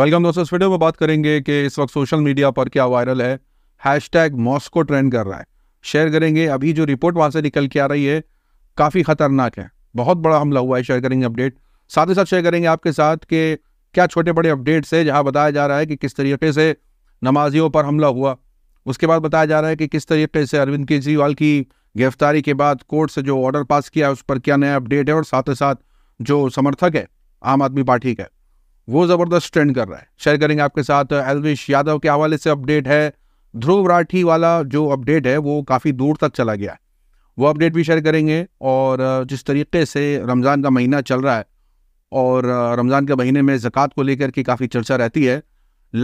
Welcome दोस्तों इस video में बात करेंगे कि इस वक्त सोशल मीडिया पर क्या वायरल है टैग मॉस्को ट्रेंड कर रहा है शेयर करेंगे अभी जो रिपोर्ट वहाँ से निकल के आ रही है काफ़ी खतरनाक है बहुत बड़ा हमला हुआ है शेयर करेंगे अपडेट साथ ही साथ शेयर करेंगे आपके साथ कि क्या छोटे बड़े अपडेट्स है जहाँ बताया जा रहा है कि किस तरीके से नमाजियों पर हमला हुआ उसके बाद बताया जा रहा है कि किस तरीके से अरविंद केजरीवाल की गिरफ्तारी के बाद कोर्ट से जो ऑर्डर पास किया है उस पर क्या नया अपडेट है और साथ ही साथ जो समर्थक है आम आदमी पार्टी का वो ज़बरदस्त ट्रेंड कर रहा है शेयर करेंगे आपके साथ एलवेश यादव के हवाले से अपडेट है ध्रुव राठी वाला जो अपडेट है वो काफ़ी दूर तक चला गया है वो अपडेट भी शेयर करेंगे और जिस तरीके से रमज़ान का महीना चल रहा है और रमज़ान के महीने में ज़क़़त को लेकर की काफ़ी चर्चा रहती है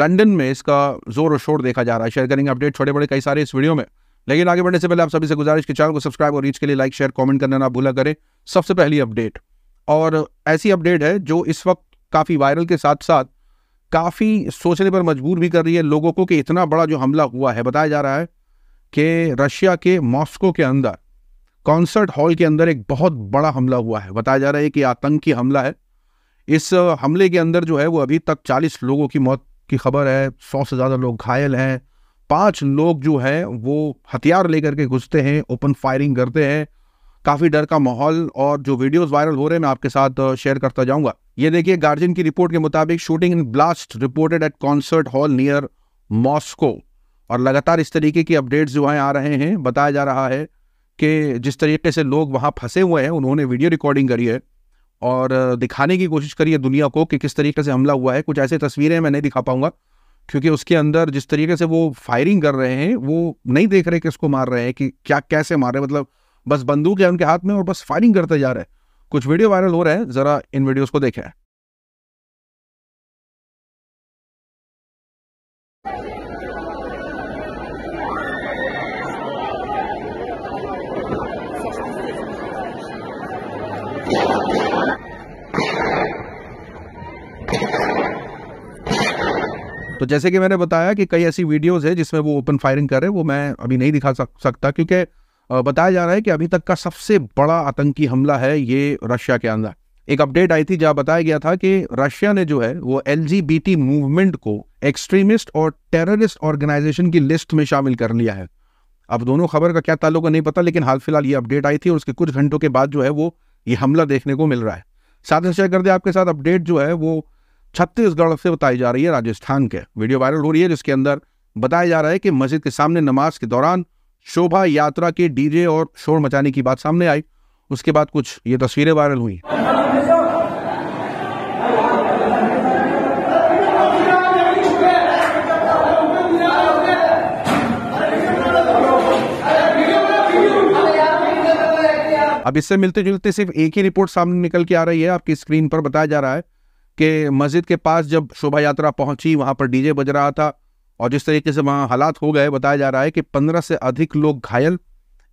लंदन में इसका ज़ोर और शोर देखा जा रहा है शेयर करेंगे अपडेट छोटे बड़े कई सारे इस वीडियो में लेकिन आगे बढ़ने से पहले आप सभी से गुजारिश के चैनल को सब्सक्राइब और रीच के लिए लाइक शेयर कमेंट करना ना भूला करें सबसे पहली अपडेट और ऐसी अपडेट है जो इस वक्त काफ़ी वायरल के साथ साथ काफ़ी सोचने पर मजबूर भी कर रही है लोगों को कि इतना बड़ा जो हमला हुआ है बताया जा रहा है कि रशिया के मॉस्को के अंदर कॉन्सर्ट हॉल के अंदर एक बहुत बड़ा हमला हुआ है बताया जा रहा है कि आतंकी हमला है इस हमले के अंदर जो है वो अभी तक 40 लोगों की मौत की खबर है सौ से ज़्यादा लोग घायल हैं पांच लोग जो हैं वो हथियार लेकर के घुसते हैं ओपन फायरिंग करते हैं काफ़ी डर का माहौल और जो वीडियोस वायरल हो रहे हैं मैं आपके साथ शेयर करता जाऊंगा ये देखिए गार्जियन की रिपोर्ट के मुताबिक shooting in blast reported at concert hall near Moscow और लगातार इस तरीके की अपडेट्स जो है आ रहे हैं बताया जा रहा है कि जिस तरीके से लोग वहाँ फंसे हुए हैं उन्होंने वीडियो रिकॉर्डिंग करी है और दिखाने की कोशिश करी है दुनिया को कि किस तरीके से हमला हुआ है कुछ ऐसे तस्वीरें मैं नहीं दिखा पाऊंगा क्योंकि उसके अंदर जिस तरीके से वो फायरिंग कर रहे हैं वो नहीं देख रहे कि उसको मार रहे हैं कि क्या कैसे मार रहे हैं मतलब बस बंदूक है उनके हाथ में और बस फायरिंग करते जा रहे हैं कुछ वीडियो वायरल हो रहे हैं जरा इन वीडियोस को देखें तो जैसे कि मैंने बताया कि कई ऐसी वीडियोस है जिसमें वो ओपन फायरिंग कर रहे हैं वो मैं अभी नहीं दिखा सकता क्योंकि बताया जा रहा है कि अभी तक का सबसे बड़ा आतंकी हमला है ये रशिया के अंदर एक अपडेट आई थी जहां बताया गया था कि रशिया ने जो है वो एल मूवमेंट को एक्सट्रीमिस्ट और टेररिस्ट ऑर्गेनाइजेशन की लिस्ट में शामिल कर लिया है अब दोनों खबर का क्या ताल्लुक है नहीं पता लेकिन हाल फिलहाल ये अपडेट आई थी और उसके कुछ घंटों के बाद जो है वो ये हमला देखने को मिल रहा है साथ ही शेयर कर दिया आपके साथ अपडेट जो है वो छत्तीसगढ़ से बताई जा रही है राजस्थान के वीडियो वायरल हो रही है जिसके अंदर बताया जा रहा है कि मस्जिद के सामने नमाज के दौरान शोभा यात्रा के डीजे और शोर मचाने की बात सामने आई उसके बाद कुछ ये तस्वीरें वायरल हुई अब इससे मिलते जुलते सिर्फ एक ही रिपोर्ट सामने निकल के आ रही है आपकी स्क्रीन पर बताया जा रहा है कि मस्जिद के पास जब शोभा यात्रा पहुंची वहां पर डीजे बज रहा था और जिस तरीके से वहाँ हालात हो गए बताया जा रहा है कि पंद्रह से अधिक लोग घायल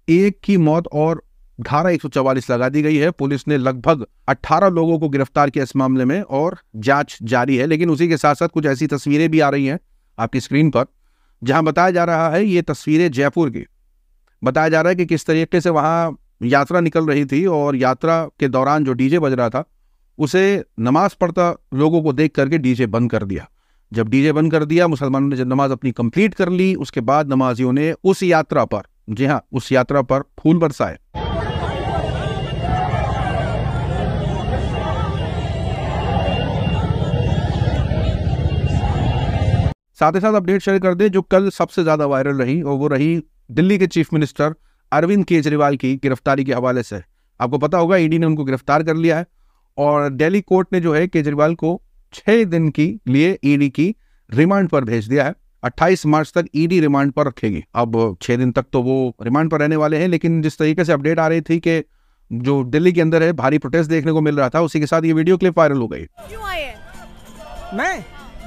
एक की मौत और धारा एक लगा दी गई है पुलिस ने लगभग 18 लोगों को गिरफ्तार किया इस मामले में और जांच जारी है लेकिन उसी के साथ साथ कुछ ऐसी तस्वीरें भी आ रही हैं आपकी स्क्रीन पर जहां बताया जा रहा है ये तस्वीरें जयपुर की बताया जा रहा है कि किस तरीके से वहाँ यात्रा निकल रही थी और यात्रा के दौरान जो डीजे बज रहा था उसे नमाज पढ़ता लोगों को देख करके डीजे बंद कर दिया जब डीजे बंद कर दिया मुसलमानों ने जब नमाज अपनी कंप्लीट कर ली उसके बाद नमाजियों ने उस यात्रा पर जी हाँ उस यात्रा पर फूल बरसाए साथ ही साथ अपडेट शेयर कर दें जो कल सबसे ज्यादा वायरल रही और वो रही दिल्ली के चीफ मिनिस्टर अरविंद केजरीवाल की गिरफ्तारी के हवाले से आपको पता होगा ईडी ने उनको गिरफ्तार कर लिया है और दिल्ली कोर्ट ने जो है केजरीवाल को छह दिन की लिए ईडी e की रिमांड पर भेज दिया है 28 मार्च तक ईडी e रिमांड पर रखेगी अब छह दिन तक तो वो रिमांड पर रहने वाले हैं लेकिन जिस तरीके से अपडेट आ रही थी कि जो दिल्ली के अंदर है भारी प्रोटेस्ट देखने को मिल रहा था उसी के साथ ये वीडियो क्लिप वायरल हो गई क्यों आए मैं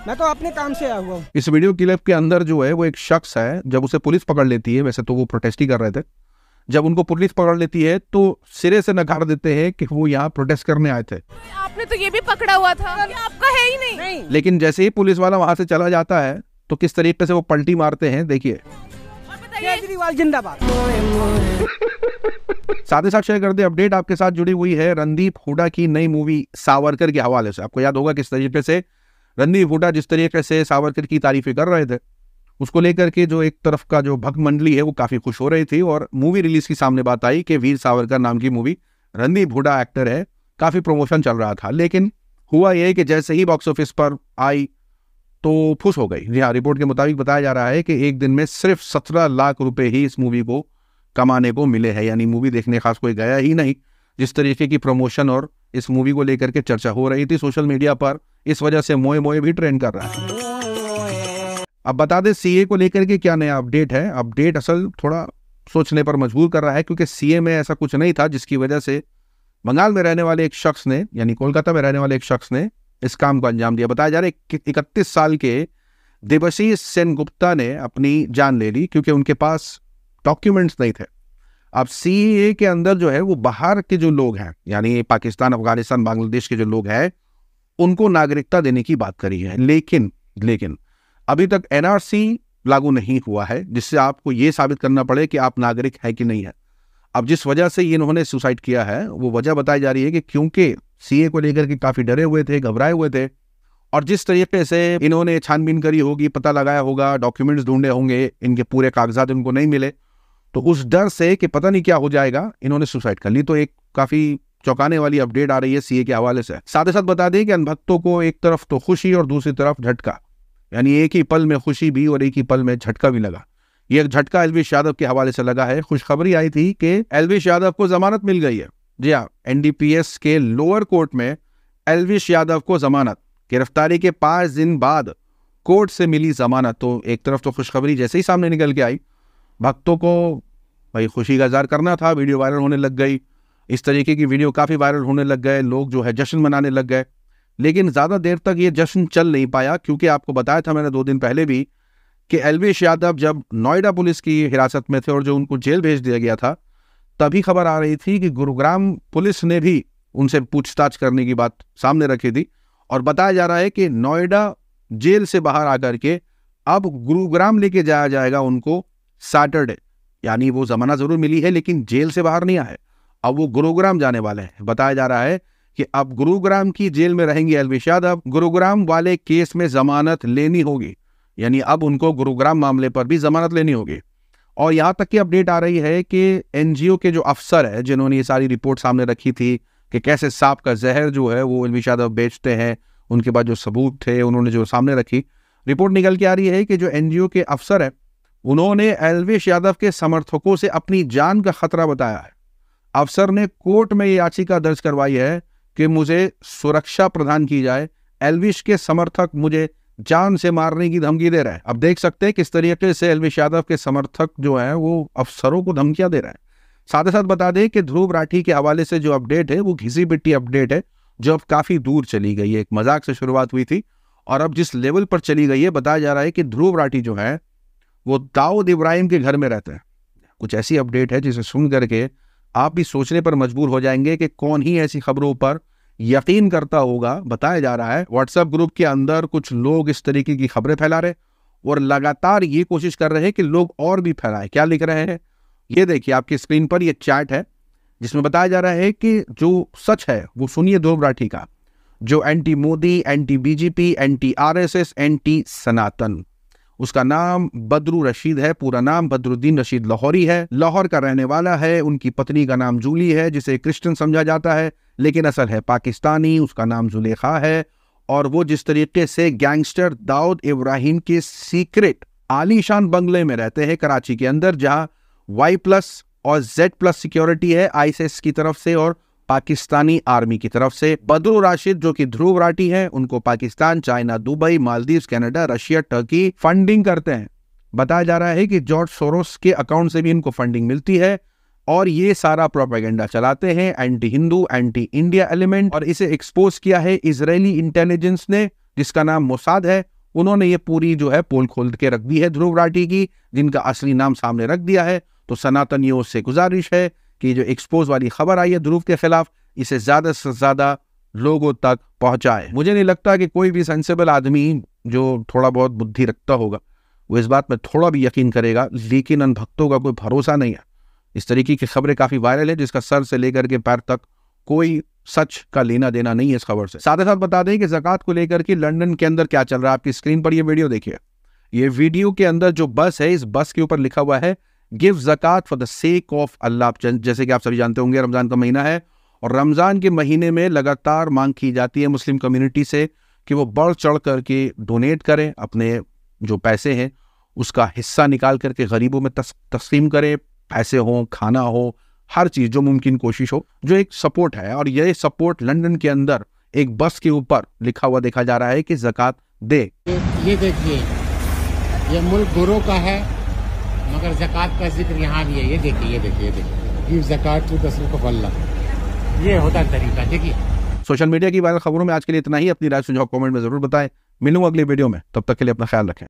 मैं तो अपने काम से आया हुआ इस वीडियो क्लिप के अंदर जो है वो एक शख्स है जब उसे पुलिस पकड़ लेती है वैसे तो वो प्रोटेस्ट ही कर रहे थे जब उनको पुलिस पकड़ लेती है तो सिरे से नकार देते हैं कि वो यहाँ प्रोटेस्ट करने आए थे आपने तो ये भी पकड़ा हुआ था आपका है ही नहीं, नहीं। लेकिन जैसे ही पुलिस वाला वहाँ से चला जाता है तो किस तरीके से वो पलटी मारते हैं देखिए केजरीवाल जिंदाबाद साथ ही साथ शेयर कर दे अपडेट आपके साथ जुड़ी हुई है रणदीप हुडा की नई मूवी सावरकर के हवाले से आपको याद होगा किस तरीके से रणदीप हुडा जिस तरीके से सावरकर की तारीफें कर रहे थे उसको लेकर के जो एक तरफ का जो भक्त मंडली है वो काफ़ी खुश हो रही थी और मूवी रिलीज की सामने बात आई कि वीर सावरकर नाम की मूवी रणदीप हुडा एक्टर है काफ़ी प्रमोशन चल रहा था लेकिन हुआ यह कि जैसे ही बॉक्स ऑफिस पर आई तो फुस हो गई जी हाँ रिपोर्ट के मुताबिक बताया जा रहा है कि एक दिन में सिर्फ सत्रह लाख रुपए ही इस मूवी को कमाने को मिले हैं यानी मूवी देखने खास कोई गया ही नहीं जिस तरीके की प्रमोशन और इस मूवी को लेकर के चर्चा हो रही थी सोशल मीडिया पर इस वजह से मोए मोए भी ट्रेंड कर रहा है अब बता दें सीए को लेकर के क्या नया अपडेट है अपडेट असल थोड़ा सोचने पर मजबूर कर रहा है क्योंकि सीए में ऐसा कुछ नहीं था जिसकी वजह से बंगाल में रहने वाले एक शख्स ने यानी कोलकाता में रहने वाले एक शख्स ने इस काम को अंजाम दिया बताया जा रहा है इकतीस साल के देवशी सेन गुप्ता ने अपनी जान ले ली क्योंकि उनके पास डॉक्यूमेंट्स नहीं थे अब सी के अंदर जो है वो बाहर के जो लोग हैं यानी पाकिस्तान अफगानिस्तान बांग्लादेश के जो लोग हैं उनको नागरिकता देने की बात करी है लेकिन लेकिन अभी तक एनआरसी लागू नहीं हुआ है जिससे आपको ये साबित करना पड़े कि आप नागरिक है कि नहीं है अब जिस वजह से इन्होंने सुसाइड किया है वो वजह बताई जा रही है कि क्योंकि सीए को लेकर के काफ़ी डरे हुए थे घबराए हुए थे और जिस तरीके से इन्होंने छानबीन करी होगी पता लगाया होगा डॉक्यूमेंट्स ढूंढे होंगे इनके पूरे कागजात इनको नहीं मिले तो उस डर से कि पता नहीं क्या हो जाएगा इन्होंने सुसाइड कर ली तो एक काफ़ी चौंकाने वाली अपडेट आ रही है सीए के हवाले से साथ ही साथ बता दें कि अनभक्तों को एक तरफ तो खुशी और दूसरी तरफ झटका यानी एक ही पल में खुशी भी और एक ही पल में झटका भी लगा ये एक झटका एलविश यादव के हवाले से लगा है खुशखबरी आई थी कि एलविश यादव को जमानत मिल गई है जी हाँ एनडीपीएस के लोअर कोर्ट में एलविश यादव को जमानत गिरफ्तारी के पांच दिन बाद कोर्ट से मिली जमानत तो एक तरफ तो खुशखबरी जैसे ही सामने निकल के आई भक्तों को भाई खुशी का इजहार करना था वीडियो वायरल होने लग गई इस तरीके की वीडियो काफ़ी वायरल होने लग गए लोग जो है जश्न मनाने लग गए लेकिन ज़्यादा देर तक ये जश्न चल नहीं पाया क्योंकि आपको बताया था मैंने दो दिन पहले भी कि एलवेश यादव जब नोएडा पुलिस की हिरासत में थे और जो उनको जेल भेज दिया गया था तभी खबर आ रही थी कि गुरुग्राम पुलिस ने भी उनसे पूछताछ करने की बात सामने रखी थी और बताया जा रहा है कि नोएडा जेल से बाहर आकर के अब गुरुग्राम लेके जाया जाएगा उनको सैटरडे यानी वो जमाना जरूर मिली है लेकिन जेल से बाहर नहीं आए अब वो गुरुग्राम जाने वाले हैं बताया जा रहा है कि आप गुरुग्राम की जेल में रहेंगे अलविशाद अब गुरुग्राम वाले केस में जमानत लेनी होगी यानी अब उनको गुरुग्राम मामले पर भी जमानत लेनी होगी और यहाँ तक की अपडेट आ रही है कि एनजीओ के जो अफसर है जिन्होंने ये सारी रिपोर्ट सामने रखी थी कि कैसे सांप का जहर जो है वो अलविश यादव बेचते हैं उनके पास जो सबूत थे उन्होंने जो सामने रखी रिपोर्ट निकल के आ रही है कि जो एनजीओ के अफसर है उन्होंने एलवेश यादव के समर्थकों से अपनी जान का खतरा बताया है अफसर ने कोर्ट में ये याचिका दर्ज करवाई है कि मुझे सुरक्षा प्रदान की जाए एलविश के समर्थक मुझे जान से मारने की धमकी दे रहे हैं अब देख सकते हैं किस तरीके से एलविश यादव के समर्थक जो है वो अफसरों को धमकियां दे रहे हैं साथ ही साथ बता दें कि ध्रुव राठी के हवाले से जो अपडेट है वो घिसी बिट्टी अपडेट है जो अब काफ़ी दूर चली गई है एक मजाक से शुरुआत हुई थी और अब जिस लेवल पर चली गई है बताया जा रहा है कि ध्रुव राठी जो है वो दाऊद इब्राहिम के घर में रहते हैं कुछ ऐसी अपडेट है जिसे सुन करके आप भी सोचने पर मजबूर हो जाएंगे कि कौन ही ऐसी खबरों पर यकीन करता होगा बताया जा रहा है व्हाट्सएप ग्रुप के अंदर कुछ लोग इस तरीके की खबरें फैला रहे और लगातार ये कोशिश कर रहे हैं कि लोग और भी फैलाएं क्या लिख रहे हैं ये देखिए आपकी स्क्रीन पर यह चैट है जिसमें बताया जा रहा है कि जो सच है वो सुनिए ध्रुव राठी का जो anti Modi anti BJP anti RSS anti Sanatan उसका नाम बदरू रशीद है पूरा नाम बदरुद्दीन रशीद लाहौरी है लाहौर का रहने वाला है उनकी पत्नी का नाम जूली है जिसे क्रिश्चियन समझा जाता है लेकिन असल है पाकिस्तानी उसका नाम जुलेखा है और वो जिस तरीके से गैंगस्टर दाऊद इब्राहिम के सीक्रेट आलीशान बंगले में रहते हैं कराची के अंदर जहां वाई प्लस और जेड प्लस सिक्योरिटी है आईसीएस की तरफ से और पाकिस्तानी आर्मी की तरफ से बदरू राशिद जो कि ध्रुव राठी है उनको Pakistan China Dubai Maldives Canada Russia Turkey funding करते हैं बताया जा रहा है कि जॉर्ज सोरोस के अकाउंट से भी इनको फंडिंग मिलती है और ये सारा प्रोपेगेंडा चलाते हैं anti Hindu anti India element और इसे एक्सपोज किया है इसराइली इंटेलिजेंस ने जिसका नाम मोसाद है उन्होंने ये पूरी जो है पोल खोल के रख दी है ध्रुव राठी की जिनका असली नाम सामने रख दिया है तो सनातनियों से गुजारिश है कि जो एक्सपोज वाली खबर आई है ध्रुव के खिलाफ इसे ज़्यादा से ज़्यादा लोगों तक पहुंचाए मुझे नहीं लगता कि कोई भी सेंसेबल आदमी जो थोड़ा बहुत बुद्धि रखता होगा वो इस बात में थोड़ा भी यकीन करेगा लेकिन अन भक्तों का कोई भरोसा नहीं है इस तरीके की खबरें काफ़ी वायरल है जिसका सर से लेकर के पैर तक कोई सच का लेना देना नहीं है इस खबर से साथ ही साथ बता दें कि जक़ात को लेकर के लंदन के अंदर क्या चल रहा है आपकी स्क्रीन पर यह वीडियो देखिए ये वीडियो के अंदर जो बस है इस बस के ऊपर लिखा हुआ है give zakat for the sake of Allah जैसे कि आप सभी जानते होंगे रमज़ान का महीना है और रमज़ान के महीने में लगातार मांग की जाती है मुस्लिम कम्युनिटी से कि वो बढ़ चढ़ करके डोनेट करें अपने जो पैसे हैं उसका हिस्सा निकाल करके गरीबों में तस, तस्लीम करें पैसे हों खाना हो हर चीज़ जो मुमकिन कोशिश हो जो एक सपोर्ट है और यह सपोर्ट लंदन के अंदर एक बस के ऊपर लिखा हुआ देखा जा रहा है कि जक़ात दे ये देखिए ये मुल्क गुरु का है मगर जक़ात का जिक्र यहाँ भी है ये देखिए ये देखिए देखिए जक़ात टू तो दस को फल्ला ये होता तरीका देखिए सोशल मीडिया की वायरल खबरों में आज के लिए इतना ही अपनी राय सुझाव कमेंट में जरूर बताएं मिलूंगा अगले वीडियो में तब तक के लिए अपना ख्याल रखें